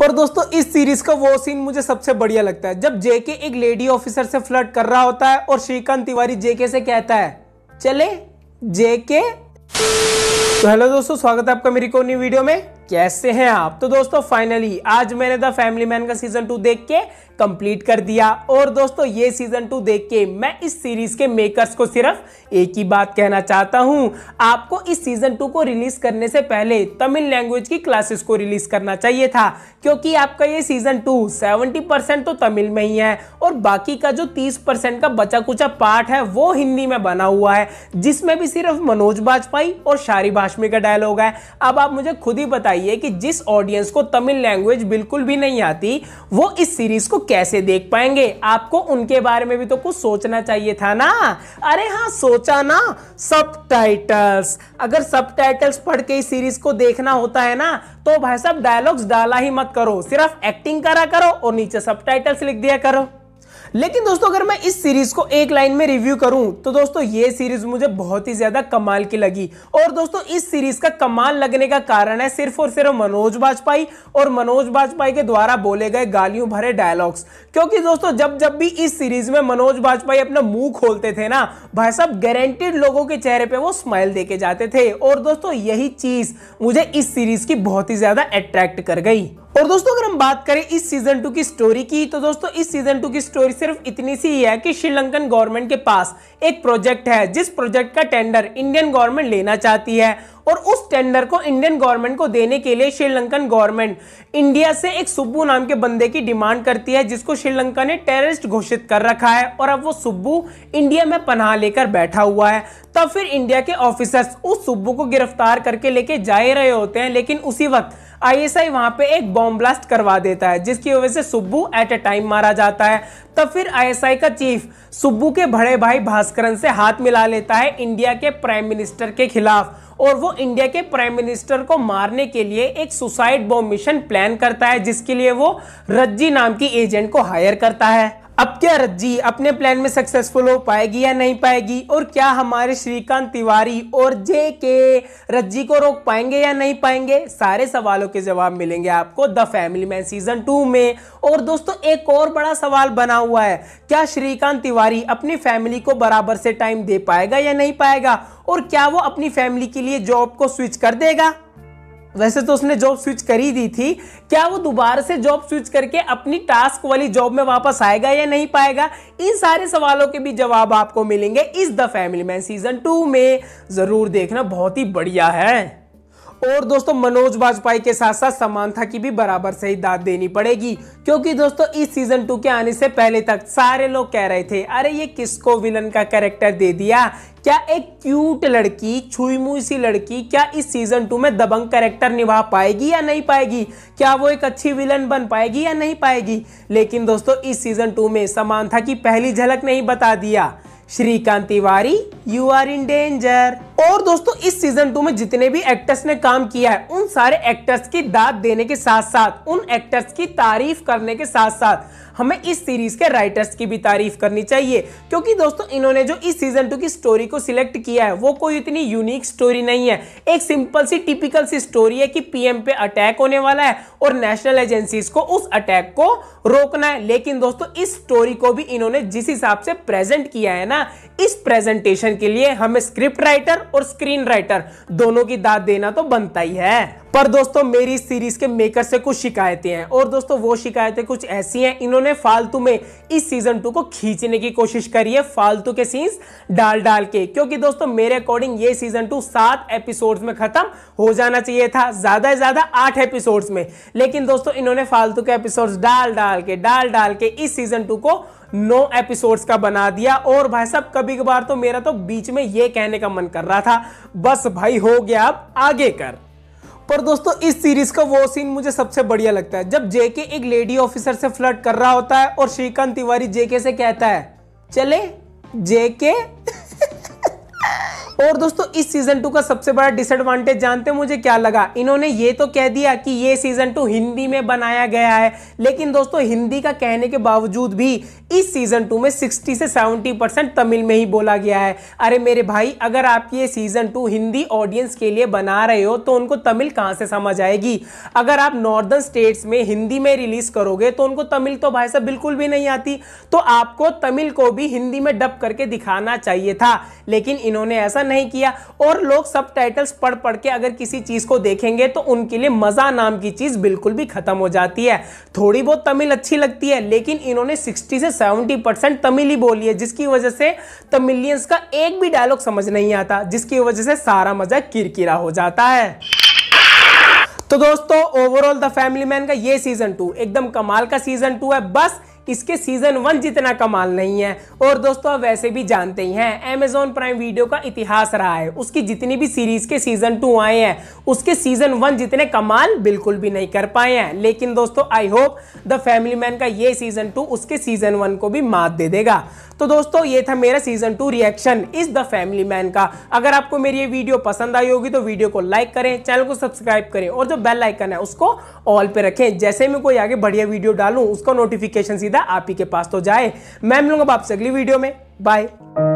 पर दोस्तों इस सीरीज का वो सीन मुझे सबसे बढ़िया लगता है जब जेके एक लेडी ऑफिसर से फ्लर्ट कर रहा होता है और श्रीकांत तिवारी जेके से कहता है चले जेके तो हेलो दोस्तों स्वागत है आपका मेरी कोनी वीडियो में कैसे हैं आप तो दोस्तों फाइनली आज मैंने द फैमिली मैन का सीजन टू देख के कंप्लीट कर दिया और दोस्तों ये सीजन टू देख के मैं इस सीरीज के मेकर्स को सिर्फ एक ही बात कहना चाहता हूं आपको इस सीजन टू को रिलीज करने से पहले तमिल लैंग्वेज की क्लासेस को रिलीज करना चाहिए था क्योंकि आपका ये सीजन टू सेवेंटी परसेंट तो तमिल में ही है और बाकी का जो तीस परसेंट का बचा कुचा पार्ट है वो हिंदी में बना हुआ है जिसमें भी सिर्फ मनोज बाजपाई और शारी भाषमी का डायलॉग है अब आप मुझे खुद ही बताइए चाहिए कि जिस ऑडियंस को तमिल लैंग्वेज बिल्कुल भी नहीं आती वो इस सीरीज को कैसे देख पाएंगे आपको उनके बारे में भी तो कुछ सोचना चाहिए था ना अरे हाँ सोचा ना सब टाइटल्स अगर सब टाइटल्स पढ़ के इस सीरीज को देखना होता है ना तो भाई साहब डायलॉग्स डाला ही मत करो सिर्फ एक्टिंग करा करो और नीचे सब लिख दिया करो लेकिन दोस्तों अगर मैं इस सीरीज को एक लाइन में रिव्यू करूं तो दोस्तों ये सीरीज मुझे बहुत ही ज्यादा कमाल की लगी और दोस्तों इस सीरीज का कमाल लगने का कारण है सिर्फ और सिर्फ मनोज बाजपाई और मनोज बाजपाई के द्वारा बोले गए गालियों भरे डायलॉग्स क्योंकि दोस्तों जब जब भी इस सीरीज में मनोज बाजपाई अपना मुंह खोलते थे ना भाई साहब गारंटेड लोगों के चेहरे पर वो स्माइल देके जाते थे और दोस्तों यही चीज मुझे इस सीरीज की बहुत ही ज्यादा अट्रैक्ट कर गई और दोस्तों अगर हम बात करें इस सीजन टू की स्टोरी की तो दोस्तों इस सीजन टू की स्टोरी सिर्फ इतनी सी ही है कि श्रीलंकन गवर्नमेंट के पास एक प्रोजेक्ट है जिस प्रोजेक्ट का टेंडर इंडियन गवर्नमेंट लेना चाहती है और उस टेंडर को इंडियन गवर्नमेंट को देने के लिए श्रीलंकन गवर्नमेंट इंडिया से एक सुब्बू नाम के बंदे की डिमांड करती है जिसको श्रीलंका ने टेररिस्ट घोषित कर रखा है और अब वो सुब्बू इंडिया में पनाह लेकर बैठा हुआ है तब फिर इंडिया के ऑफिसर्स उस सुब्बू को गिरफ्तार करके लेके जा रहे होते हैं लेकिन उसी वक्त आईएसआई वहां पे एक बॉम्ब ब्लास्ट करवा देता है जिसकी वजह से सुब्बू एट ए टाइम मारा जाता है तो फिर आईएसआई का चीफ सुब्बू के बड़े भाई भास्करन से हाथ मिला लेता है इंडिया के प्राइम मिनिस्टर के खिलाफ और वो इंडिया के प्राइम मिनिस्टर को मारने के लिए एक सुसाइड बॉम्ब मिशन प्लान करता है जिसके लिए वो रज्जी नाम की एजेंट को हायर करता है अब क्या रज्जी अपने प्लान में सक्सेसफुल हो पाएगी या नहीं पाएगी और क्या हमारे श्रीकांत तिवारी और जे के रज्जी को रोक पाएंगे या नहीं पाएंगे सारे सवालों के जवाब मिलेंगे आपको the family man season two में और दोस्तों एक और बड़ा सवाल बना हुआ है क्या श्रीकांत तिवारी अपनी फैमिली को बराबर से टाइम दे पाएगा या नहीं पाएगा और क्या वो अपनी फैमिली के लिए जॉब को स्विच कर देगा वैसे तो उसने जॉब स्विच कर ही दी थी क्या वो दोबारा से जॉब स्विच करके अपनी टास्क वाली जॉब में वापस आएगा या नहीं पाएगा इन सारे सवालों के भी जवाब आपको मिलेंगे इस the family man season two में जरूर देखना बहुत ही बढ़िया है और दोस्तों मनोज वाजपेयी के साथ साथ समानता की भी बराबर सही दाद देनी पड़ेगी क्योंकि दोस्तों इस सीजन टू के आने से पहले तक सारे लोग कह रहे थे अरे ये किसको विलन का कैरेक्टर दे दिया क्या एक क्यूट लड़की मुई सी लड़की क्या इस सीजन टू में दबंग कैरेक्टर निभा पाएगी या नहीं पाएगी क्या वो एक अच्छी विलन बन पाएगी या नहीं पाएगी लेकिन दोस्तों इस सीजन टू में समानता की पहली झलक नहीं बता दिया Shrikant Tiwari you are in danger और दोस्तों इस सीजन टू में जितने भी एक्टर्स ने काम किया है उन सारे एक्टर्स की दाद देने के साथ साथ उन एक्टर्स की तारीफ करने के साथ साथ हमें इस सीरीज के राइटर्स की भी तारीफ करनी चाहिए क्योंकि दोस्तों इन्होंने जो इस सीजन टू की स्टोरी को सिलेक्ट किया है वो कोई इतनी यूनिक स्टोरी नहीं है एक सिंपल सी टिपिकल सी स्टोरी है कि पीएम पे अटैक होने वाला है और नेशनल एजेंसीज को उस अटैक को रोकना है लेकिन दोस्तों इस स्टोरी को भी इन्होंने जिस हिसाब से प्रेजेंट किया है ना इस प्रेजेंटेशन के लिए हमें स्क्रिप्ट राइटर और स्क्रीन राइटर दोनों की दाद देना तो बनता ही है पर दोस्तों मेरी सीरीज के मेकर से कुछ शिकायतें हैं और दोस्तों वो शिकायतें कुछ ऐसी हैं इन्होंने फालतू में इस सीजन टू को खींचने की कोशिश करी है फालतू के सीन्स डाल डाल के क्योंकि दोस्तों मेरे अकॉर्डिंग ये सीजन टू सात एपिसोड्स में खत्म हो जाना चाहिए था ज्यादा से ज्यादा आठ एपिसोड्स में लेकिन दोस्तों इन्होंने फालतू के एपिसोड्स डाल डाल के डाल डाल के इस सीजन टू को नौ एपिसोड्स का बना दिया और भाई साहब कभी कभार तो मेरा तो बीच में ये कहने का मन कर रहा था बस भाई हो गया अब आगे कर पर दोस्तों इस सीरीज का वो सीन मुझे सबसे बढ़िया लगता है जब जेके एक लेडी ऑफिसर से फ्लर्ट कर रहा होता है और श्रीकांत तिवारी जेके से कहता है चले जेके और दोस्तों इस सीजन टू का सबसे बड़ा डिसएडवांटेज जानते मुझे क्या लगा इन्होंने ये तो कह दिया कि ये सीजन टू हिंदी में बनाया गया है लेकिन दोस्तों हिंदी का कहने के बावजूद भी इस सीजन टू में सिक्सटी से सेवेंटी परसेंट तमिल में ही बोला गया है अरे मेरे भाई अगर आप ये सीजन टू हिंदी ऑडियंस के लिए बना रहे हो तो उनको तमिल कहाँ से समझ आएगी अगर आप नॉर्दर्न स्टेट्स में हिंदी में रिलीज करोगे तो उनको तमिल तो भाई साहब बिल्कुल भी नहीं आती तो आपको तमिल को भी हिंदी में डब करके दिखाना चाहिए था लेकिन इन्होंने ऐसा नहीं किया और लोग सब टाइटल्स पढ़ पढ़ के अगर किसी चीज़ को देखेंगे तो उनके लिए मज़ा नाम की चीज़ बिल्कुल भी खत्म हो जाती है थोड़ी बहुत तमिल अच्छी लगती है लेकिन इन्होंने सिक्सटी से सेवेंटी परसेंट तमिल ही बोली है जिसकी वजह से तमिलियंस का एक भी डायलॉग समझ नहीं आता जिसकी वजह से सारा मज़ा किरकिरा हो जाता है तो दोस्तों ओवरऑल द फैमिली मैन का ये सीजन टू एकदम कमाल का सीजन टू है बस इसके सीजन वन जितना कमाल नहीं है और दोस्तों आप वैसे भी जानते ही हैं एमेजोन प्राइम वीडियो का इतिहास रहा है उसकी जितनी भी सीरीज के सीजन टू आए हैं उसके सीजन वन जितने कमाल बिल्कुल भी नहीं कर पाए हैं लेकिन दोस्तों I hope the family man का ये सीजन टू उसके सीजन वन को भी मात दे देगा तो दोस्तों ये था मेरा सीजन टू रिएक्शन इस द फैमिली मैन का अगर आपको मेरी ये वीडियो पसंद आई होगी तो वीडियो को लाइक करें चैनल को सब्सक्राइब करें और जो बेल आइकन है उसको ऑल पे रखें जैसे मैं कोई आगे बढ़िया वीडियो डालूं उसका नोटिफिकेशन सीधा आप ही के पास तो जाए मैं मिलूंगा आपसे अगली वीडियो में बाय